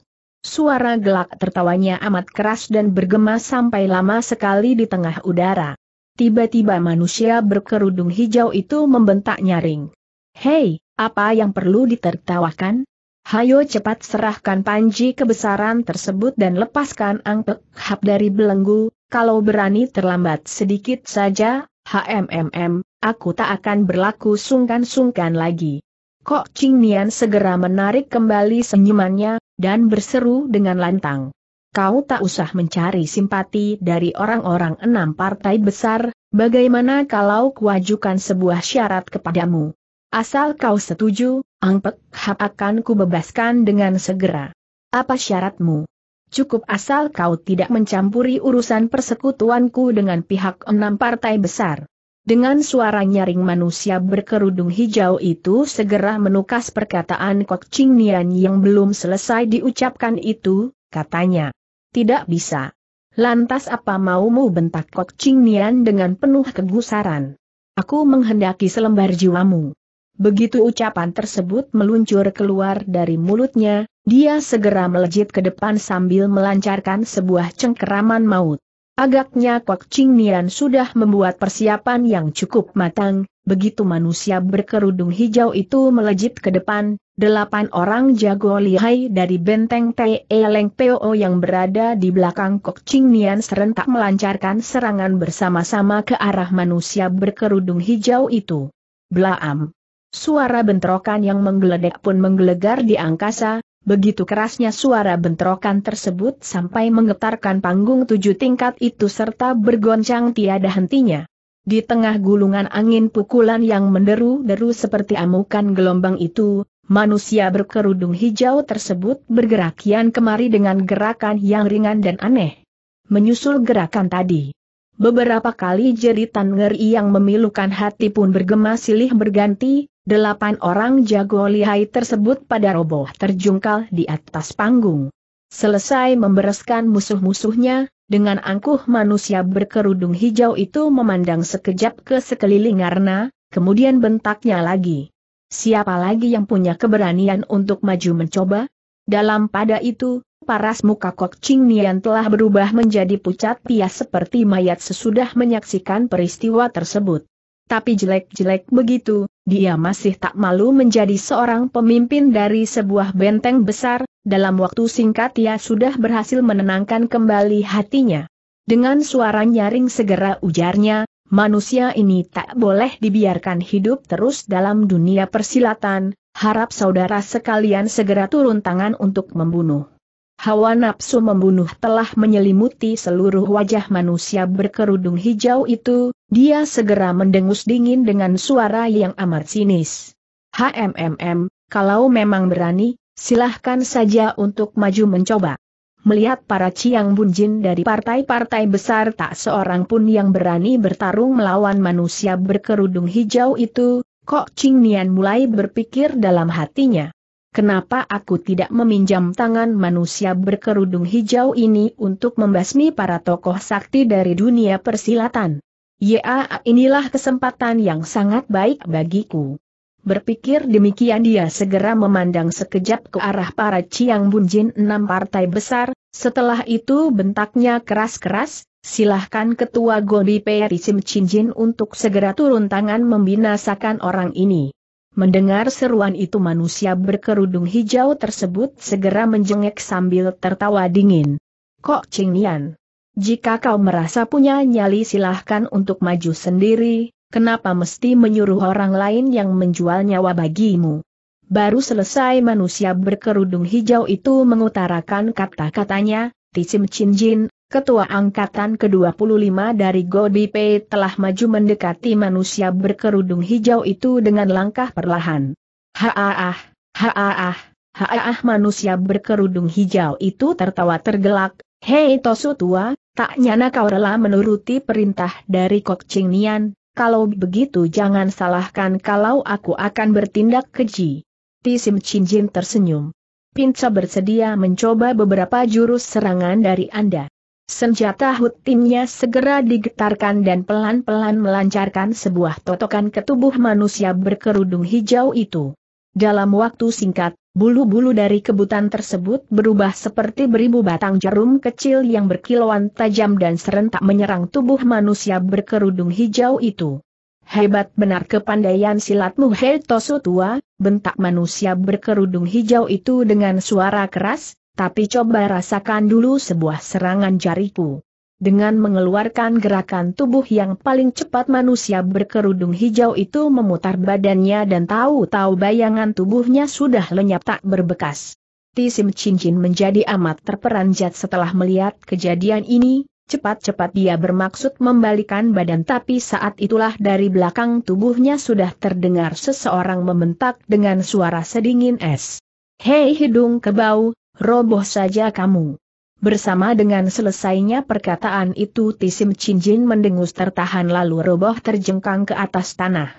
Suara gelak tertawanya amat keras dan bergema sampai lama sekali di tengah udara. Tiba-tiba manusia berkerudung hijau itu membentak nyaring. Hei, apa yang perlu ditertawakan? Hayo cepat serahkan panji kebesaran tersebut dan lepaskan angpek hap dari belenggu, kalau berani terlambat sedikit saja, HMMM, aku tak akan berlaku sungkan-sungkan lagi. Kok Ching Nian segera menarik kembali senyumannya, dan berseru dengan lantang. Kau tak usah mencari simpati dari orang-orang enam partai besar, bagaimana kalau kuajukan sebuah syarat kepadamu? Asal kau setuju, Angpek Hap akan kubebaskan dengan segera. Apa syaratmu? Cukup asal kau tidak mencampuri urusan persekutuanku dengan pihak enam partai besar. Dengan suara nyaring manusia berkerudung hijau itu segera menukas perkataan Kok Ching Nian yang belum selesai diucapkan itu, katanya. Tidak bisa. Lantas apa maumu bentak Kok Ching Nian dengan penuh kegusaran. Aku menghendaki selembar jiwamu. Begitu ucapan tersebut meluncur keluar dari mulutnya, dia segera melejit ke depan sambil melancarkan sebuah cengkeraman maut. Agaknya Kok Ching Nian sudah membuat persiapan yang cukup matang, begitu manusia berkerudung hijau itu melejit ke depan, delapan orang jago lihai dari benteng Te Leng PO yang berada di belakang Kok Ching Nian serentak melancarkan serangan bersama-sama ke arah manusia berkerudung hijau itu. Blaam! Suara bentrokan yang menggeledek pun menggelegar di angkasa, Begitu kerasnya suara bentrokan tersebut sampai menggetarkan panggung tujuh tingkat itu serta bergoncang tiada hentinya. Di tengah gulungan angin pukulan yang menderu-deru seperti amukan gelombang itu, manusia berkerudung hijau tersebut bergerak kian kemari dengan gerakan yang ringan dan aneh. Menyusul gerakan tadi. Beberapa kali jeritan ngeri yang memilukan hati pun bergema silih berganti, Delapan orang jago lihai tersebut pada roboh terjungkal di atas panggung. Selesai membereskan musuh-musuhnya, dengan angkuh manusia berkerudung hijau itu memandang sekejap ke sekeliling karena, kemudian bentaknya lagi. Siapa lagi yang punya keberanian untuk maju mencoba? Dalam pada itu, paras muka Kok Ching Nian telah berubah menjadi pucat pias seperti mayat sesudah menyaksikan peristiwa tersebut. Tapi jelek-jelek begitu, dia masih tak malu menjadi seorang pemimpin dari sebuah benteng besar, dalam waktu singkat ia sudah berhasil menenangkan kembali hatinya. Dengan suara nyaring segera ujarnya, manusia ini tak boleh dibiarkan hidup terus dalam dunia persilatan, harap saudara sekalian segera turun tangan untuk membunuh. Hawa nafsu membunuh telah menyelimuti seluruh wajah manusia berkerudung hijau itu, dia segera mendengus dingin dengan suara yang amat sinis. HMMM, kalau memang berani, silahkan saja untuk maju mencoba. Melihat para Ciang Bunjin dari partai-partai besar tak seorang pun yang berani bertarung melawan manusia berkerudung hijau itu, Kok Ching Nian mulai berpikir dalam hatinya kenapa aku tidak meminjam tangan manusia berkerudung hijau ini untuk membasmi para tokoh sakti dari dunia persilatan? Ya, inilah kesempatan yang sangat baik bagiku. Berpikir demikian dia segera memandang sekejap ke arah para Ciang Bunjin enam partai besar, setelah itu bentaknya keras-keras, silahkan ketua Gobi Peri Sim Jin untuk segera turun tangan membinasakan orang ini. Mendengar seruan itu manusia berkerudung hijau tersebut segera menjengek sambil tertawa dingin. Kok Yan? Jika kau merasa punya nyali silahkan untuk maju sendiri, kenapa mesti menyuruh orang lain yang menjual nyawa bagimu? Baru selesai manusia berkerudung hijau itu mengutarakan kata-katanya, Tisim Jin. Ketua Angkatan ke-25 dari Pei telah maju mendekati manusia berkerudung hijau itu dengan langkah perlahan. Haaah, haaah, haaah manusia berkerudung hijau itu tertawa tergelak, Hei Tosu tua, tak nyana kau rela menuruti perintah dari Kok Nian? kalau begitu jangan salahkan kalau aku akan bertindak keji. Tisim Jin tersenyum. Pinca bersedia mencoba beberapa jurus serangan dari Anda. Senjata hut timnya segera digetarkan dan pelan-pelan melancarkan sebuah totokan ke tubuh manusia berkerudung hijau itu. Dalam waktu singkat, Bulu-bulu dari kebutan tersebut berubah seperti beribu batang jarum kecil yang berkilauan tajam dan serentak menyerang tubuh manusia berkerudung hijau itu. Hebat benar kepandaian silatmu Hei Tosu Tua, bentak manusia berkerudung hijau itu dengan suara keras, tapi coba rasakan dulu sebuah serangan jariku. Dengan mengeluarkan gerakan tubuh yang paling cepat manusia berkerudung hijau itu memutar badannya dan tahu-tahu bayangan tubuhnya sudah lenyap tak berbekas. Tisim cincin menjadi amat terperanjat setelah melihat kejadian ini, Cepat-cepat dia bermaksud membalikan badan tapi saat itulah dari belakang tubuhnya sudah terdengar seseorang membentak dengan suara sedingin es. Hei hidung kebau, roboh saja kamu. Bersama dengan selesainya perkataan itu Tisim Cinjin mendengus tertahan lalu roboh terjengkang ke atas tanah.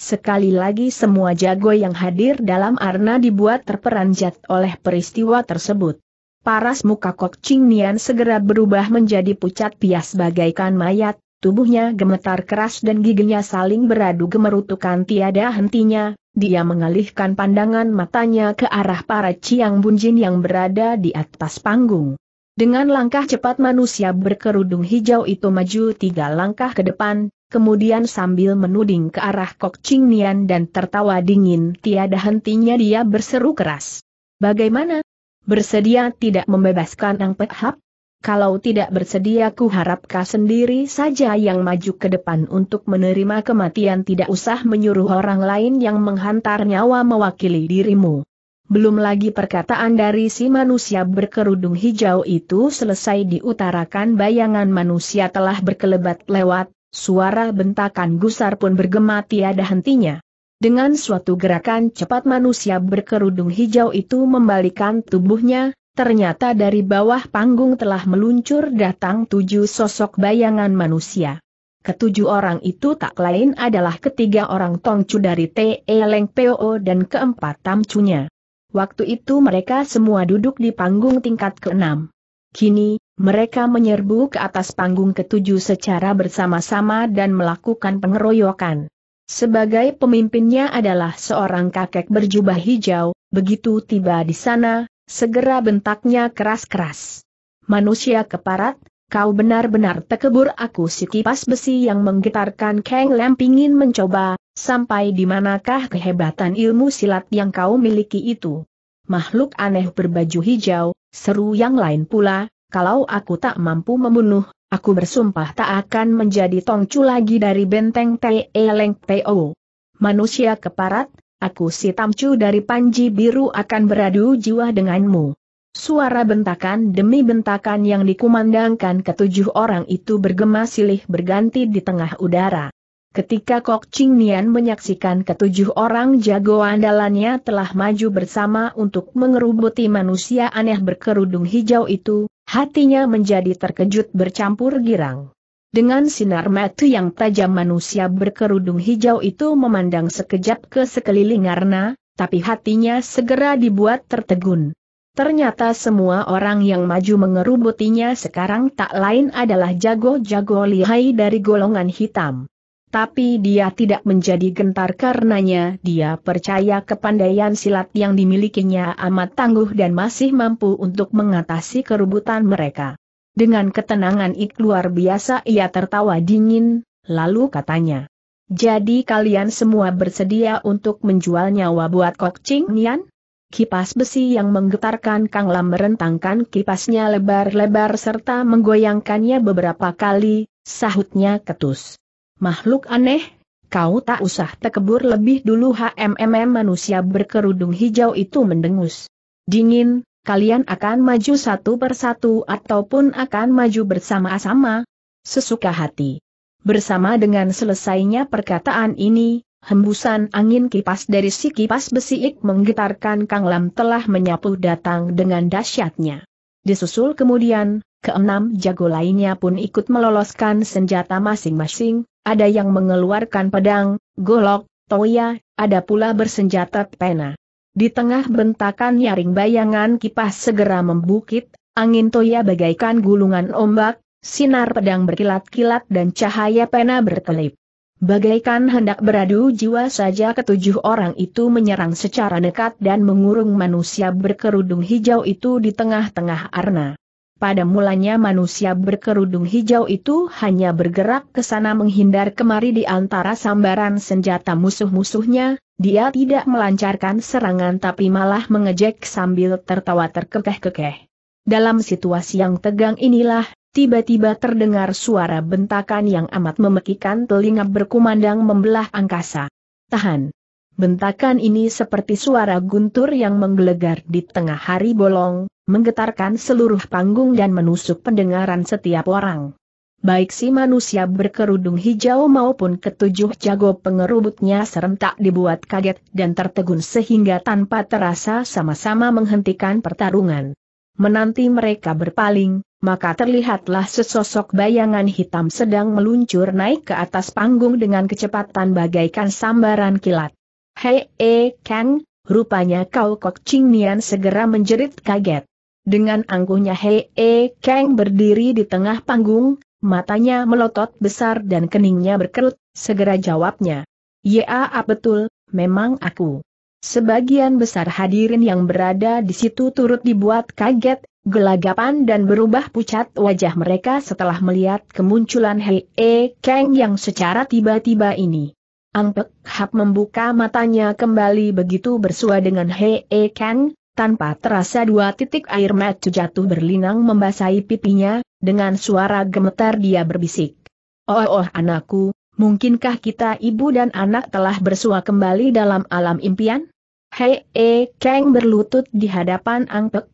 Sekali lagi semua jago yang hadir dalam arna dibuat terperanjat oleh peristiwa tersebut. Paras muka Kok Ching Nian segera berubah menjadi pucat pias bagaikan mayat, tubuhnya gemetar keras dan giginya saling beradu gemerutukan tiada hentinya, dia mengalihkan pandangan matanya ke arah para Ciang Bunjin yang berada di atas panggung. Dengan langkah cepat manusia berkerudung hijau itu maju tiga langkah ke depan, kemudian sambil menuding ke arah Kok Ching Nian dan tertawa dingin tiada hentinya dia berseru keras. Bagaimana? Bersedia tidak membebaskan Ang Pek Hap? kalau tidak bersedia ku harap kau sendiri saja yang maju ke depan untuk menerima kematian tidak usah menyuruh orang lain yang menghantar nyawa mewakili dirimu. Belum lagi perkataan dari si manusia berkerudung hijau itu selesai diutarakan bayangan manusia telah berkelebat lewat, suara bentakan gusar pun bergema tiada hentinya. Dengan suatu gerakan cepat manusia berkerudung hijau itu membalikan tubuhnya, ternyata dari bawah panggung telah meluncur datang tujuh sosok bayangan manusia. Ketujuh orang itu tak lain adalah ketiga orang Tongcu dari Te Leng Po dan keempat Tamcunya. Waktu itu mereka semua duduk di panggung tingkat keenam. Kini, mereka menyerbu ke atas panggung ketujuh secara bersama-sama dan melakukan pengeroyokan. Sebagai pemimpinnya adalah seorang kakek berjubah hijau, begitu tiba di sana, segera bentaknya keras-keras. Manusia keparat, kau benar-benar tekebur aku si kipas besi yang menggetarkan Kang Lam pingin mencoba, sampai di manakah kehebatan ilmu silat yang kau miliki itu. Makhluk aneh berbaju hijau, seru yang lain pula, kalau aku tak mampu membunuh, aku bersumpah tak akan menjadi tongcu lagi dari benteng Te Leng Teo. Manusia keparat, aku si Tamcu dari Panji Biru akan beradu jiwa denganmu. Suara bentakan demi bentakan yang dikumandangkan ketujuh orang itu bergema silih berganti di tengah udara. Ketika Kok Ching Nian menyaksikan ketujuh orang jago andalannya telah maju bersama untuk mengerubuti manusia aneh berkerudung hijau itu, hatinya menjadi terkejut bercampur girang. Dengan sinar mata yang tajam manusia berkerudung hijau itu memandang sekejap ke sekeliling Arna, tapi hatinya segera dibuat tertegun. Ternyata semua orang yang maju mengerubutinya sekarang tak lain adalah jago-jago lihai dari golongan hitam. Tapi dia tidak menjadi gentar karenanya dia percaya kepandaian silat yang dimilikinya amat tangguh dan masih mampu untuk mengatasi kerubutan mereka. Dengan ketenangan ik luar biasa ia tertawa dingin, lalu katanya. Jadi kalian semua bersedia untuk menjual nyawa buat Kok Ching Nian? Kipas besi yang menggetarkan Kang Lam merentangkan kipasnya lebar-lebar serta menggoyangkannya beberapa kali, sahutnya ketus. Makhluk aneh, kau tak usah tekebur lebih dulu HMMM manusia berkerudung hijau itu mendengus. Dingin, kalian akan maju satu persatu ataupun akan maju bersama-sama? Sesuka hati. Bersama dengan selesainya perkataan ini, hembusan angin kipas dari si kipas ik menggetarkan Kang Lam telah menyapu datang dengan dahsyatnya. Disusul kemudian, keenam jago lainnya pun ikut meloloskan senjata masing-masing, ada yang mengeluarkan pedang, golok, toya, ada pula bersenjata pena. Di tengah bentakan nyaring bayangan kipas segera membukit, angin toya bagaikan gulungan ombak, sinar pedang berkilat-kilat dan cahaya pena berkelip. Bagaikan hendak beradu jiwa saja ketujuh orang itu menyerang secara dekat dan mengurung manusia berkerudung hijau itu di tengah-tengah arna. Pada mulanya manusia berkerudung hijau itu hanya bergerak ke sana menghindar kemari di antara sambaran senjata musuh-musuhnya, dia tidak melancarkan serangan tapi malah mengejek sambil tertawa terkekeh-kekeh. Dalam situasi yang tegang inilah, tiba-tiba terdengar suara bentakan yang amat memekikan telinga berkumandang membelah angkasa. Tahan! Bentakan ini seperti suara guntur yang menggelegar di tengah hari bolong, menggetarkan seluruh panggung dan menusuk pendengaran setiap orang. Baik si manusia berkerudung hijau maupun ketujuh jago pengerubutnya serentak dibuat kaget dan tertegun sehingga tanpa terasa sama-sama menghentikan pertarungan. Menanti mereka berpaling, maka terlihatlah sesosok bayangan hitam sedang meluncur naik ke atas panggung dengan kecepatan bagaikan sambaran kilat. Hei, eh, Kang, rupanya kau Kok Ching Nian segera menjerit kaget. Dengan angkuhnya Hei E Kang berdiri di tengah panggung, matanya melotot besar dan keningnya berkerut, segera jawabnya. Ya ah, betul, memang aku. Sebagian besar hadirin yang berada di situ turut dibuat kaget, gelagapan dan berubah pucat wajah mereka setelah melihat kemunculan Hei E Kang yang secara tiba-tiba ini. Ang Pek Hap membuka matanya kembali begitu bersua dengan Hei E Kang, tanpa terasa dua titik air mata jatuh berlinang membasahi pipinya, dengan suara gemetar dia berbisik. Oh, oh anakku, mungkinkah kita ibu dan anak telah bersua kembali dalam alam impian? Hei, e, eh, Kang berlutut di hadapan Ang Pek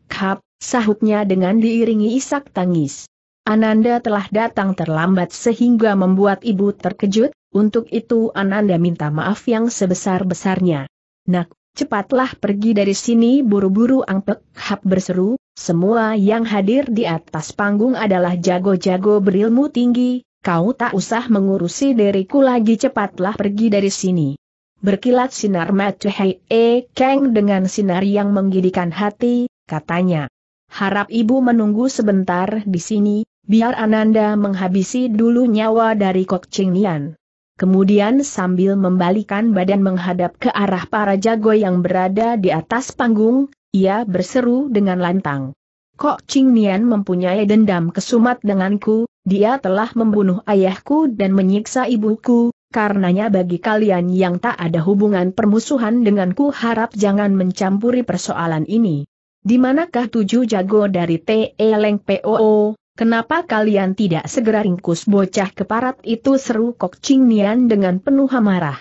sahutnya dengan diiringi isak tangis. Ananda telah datang terlambat sehingga membuat ibu terkejut, untuk itu Ananda minta maaf yang sebesar-besarnya. Nak, Cepatlah pergi dari sini buru-buru Angpek Hap berseru, semua yang hadir di atas panggung adalah jago-jago berilmu tinggi, kau tak usah mengurusi diriku lagi cepatlah pergi dari sini. Berkilat sinar Hei E Kang dengan sinar yang menggidikan hati, katanya. Harap ibu menunggu sebentar di sini, biar Ananda menghabisi dulu nyawa dari Kok Ching Nian. Kemudian sambil membalikan badan menghadap ke arah para jago yang berada di atas panggung, ia berseru dengan lantang. Kok Ching Nian mempunyai dendam kesumat denganku, dia telah membunuh ayahku dan menyiksa ibuku, karenanya bagi kalian yang tak ada hubungan permusuhan denganku harap jangan mencampuri persoalan ini. Di manakah tujuh jago dari T.E. Leng POO, Kenapa kalian tidak segera ringkus bocah keparat itu seru Kok Ching Nian dengan penuh amarah.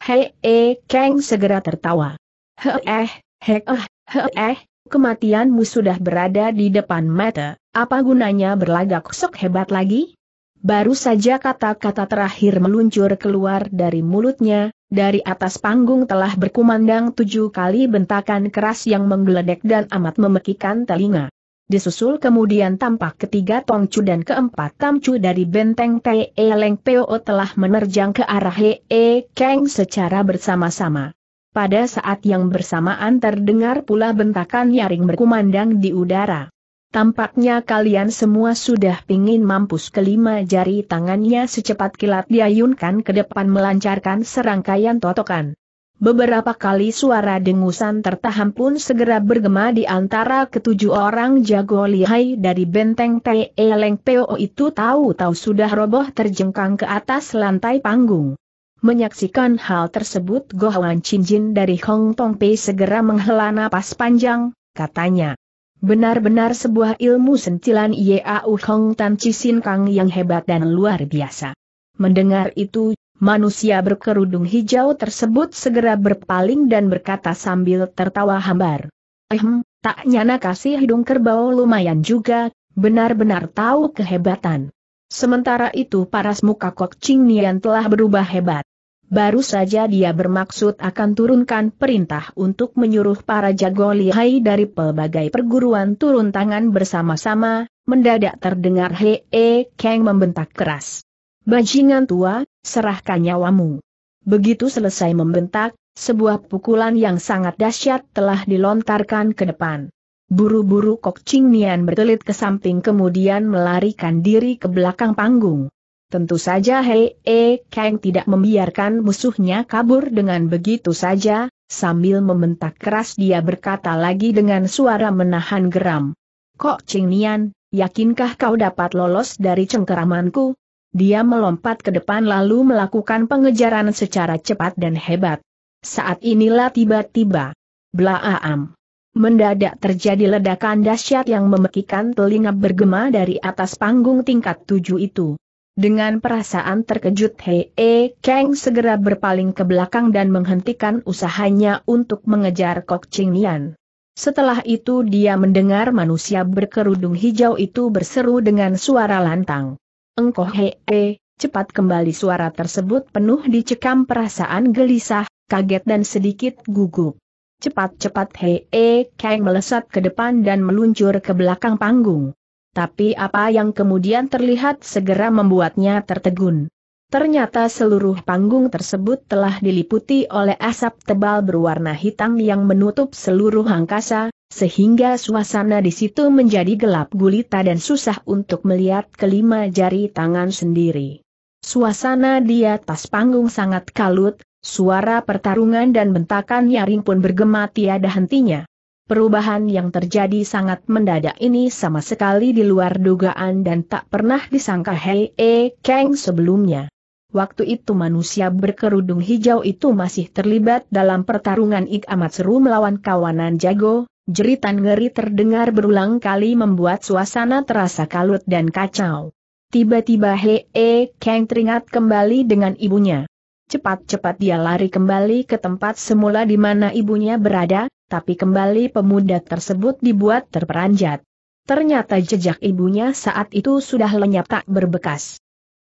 Hei, eh, Kang segera tertawa. He eh, he eh, he eh, kematianmu sudah berada di depan mata, apa gunanya berlagak sok hebat lagi? Baru saja kata-kata terakhir meluncur keluar dari mulutnya, dari atas panggung telah berkumandang tujuh kali bentakan keras yang menggeledek dan amat memekikan telinga. Disusul kemudian tampak ketiga Tongcu dan keempat Tamcu dari benteng Te e Leng Peo telah menerjang ke arah Hee Kang secara bersama-sama. Pada saat yang bersamaan terdengar pula bentakan nyaring berkumandang di udara. Tampaknya kalian semua sudah pingin mampus kelima jari tangannya secepat kilat diayunkan ke depan melancarkan serangkaian totokan. Beberapa kali suara dengusan tertahan pun segera bergema di antara ketujuh orang jago lihai dari benteng Te Eleng Po itu tahu-tahu sudah roboh terjengkang ke atas lantai panggung. Menyaksikan hal tersebut Goh Wan Chin Jin dari Hong Tong Pei segera menghela napas panjang, katanya. Benar-benar sebuah ilmu sentilan Yau Hong Tan Cisin Kang yang hebat dan luar biasa. Mendengar itu, Manusia berkerudung hijau tersebut segera berpaling dan berkata sambil tertawa hambar. Ehm, tak nyana kasih hidung kerbau lumayan juga, benar-benar tahu kehebatan. Sementara itu paras muka Kok Ching Nian telah berubah hebat. Baru saja dia bermaksud akan turunkan perintah untuk menyuruh para jago lihai dari pelbagai perguruan turun tangan bersama-sama, mendadak terdengar Hee Kang membentak keras. Bajingan tua, serahkan nyawamu. Begitu selesai membentak, sebuah pukulan yang sangat dahsyat telah dilontarkan ke depan. Buru-buru Kok Ching Nian bertelit ke samping kemudian melarikan diri ke belakang panggung. Tentu saja Hei E Kang tidak membiarkan musuhnya kabur dengan begitu saja, sambil membentak keras dia berkata lagi dengan suara menahan geram. Kok Ching Nian, yakinkah kau dapat lolos dari cengkeramanku? Dia melompat ke depan lalu melakukan pengejaran secara cepat dan hebat. Saat inilah tiba-tiba. Blaaam. Mendadak terjadi ledakan dahsyat yang memekikan telinga bergema dari atas panggung tingkat tujuh itu. Dengan perasaan terkejut Hee Kang segera berpaling ke belakang dan menghentikan usahanya untuk mengejar Kok Ching Nian. Setelah itu dia mendengar manusia berkerudung hijau itu berseru dengan suara lantang engkoh hee, eh, cepat kembali suara tersebut penuh dicekam perasaan gelisah, kaget dan sedikit gugup. Cepat-cepat hee eh, Kang melesat ke depan dan meluncur ke belakang panggung. Tapi apa yang kemudian terlihat segera membuatnya tertegun. Ternyata seluruh panggung tersebut telah diliputi oleh asap tebal berwarna hitam yang menutup seluruh angkasa, sehingga suasana di situ menjadi gelap gulita dan susah untuk melihat kelima jari tangan sendiri. Suasana di atas panggung sangat kalut, suara pertarungan dan bentakan nyaring pun bergema tiada hentinya. Perubahan yang terjadi sangat mendadak ini sama sekali di luar dugaan dan tak pernah disangka Hei E Kang sebelumnya. Waktu itu manusia berkerudung hijau itu masih terlibat dalam pertarungan ik amat seru melawan kawanan jago, Jeritan ngeri terdengar berulang kali membuat suasana terasa kalut dan kacau. Tiba-tiba Hee e Kang teringat kembali dengan ibunya. Cepat-cepat dia lari kembali ke tempat semula di mana ibunya berada, tapi kembali pemuda tersebut dibuat terperanjat. Ternyata jejak ibunya saat itu sudah lenyap tak berbekas.